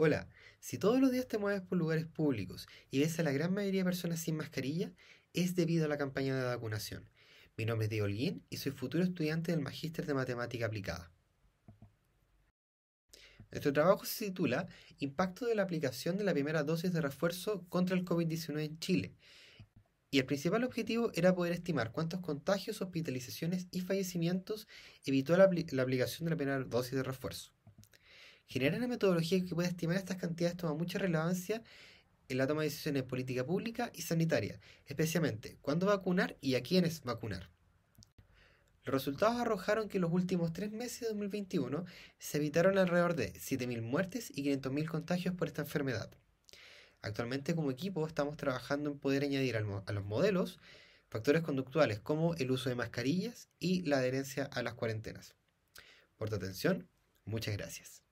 Hola, si todos los días te mueves por lugares públicos y ves a la gran mayoría de personas sin mascarilla, es debido a la campaña de vacunación. Mi nombre es Diego Olguín y soy futuro estudiante del Magíster de Matemática Aplicada. Nuestro trabajo se titula Impacto de la aplicación de la primera dosis de refuerzo contra el COVID-19 en Chile. Y el principal objetivo era poder estimar cuántos contagios, hospitalizaciones y fallecimientos evitó la, la aplicación de la primera dosis de refuerzo. Generar una metodología que pueda estimar estas cantidades toma mucha relevancia en la toma de decisiones política pública y sanitaria, especialmente cuándo vacunar y a quiénes vacunar. Los resultados arrojaron que en los últimos tres meses de 2021 se evitaron alrededor de 7.000 muertes y 500.000 contagios por esta enfermedad. Actualmente como equipo estamos trabajando en poder añadir a los modelos factores conductuales como el uso de mascarillas y la adherencia a las cuarentenas. Por tu atención, muchas gracias.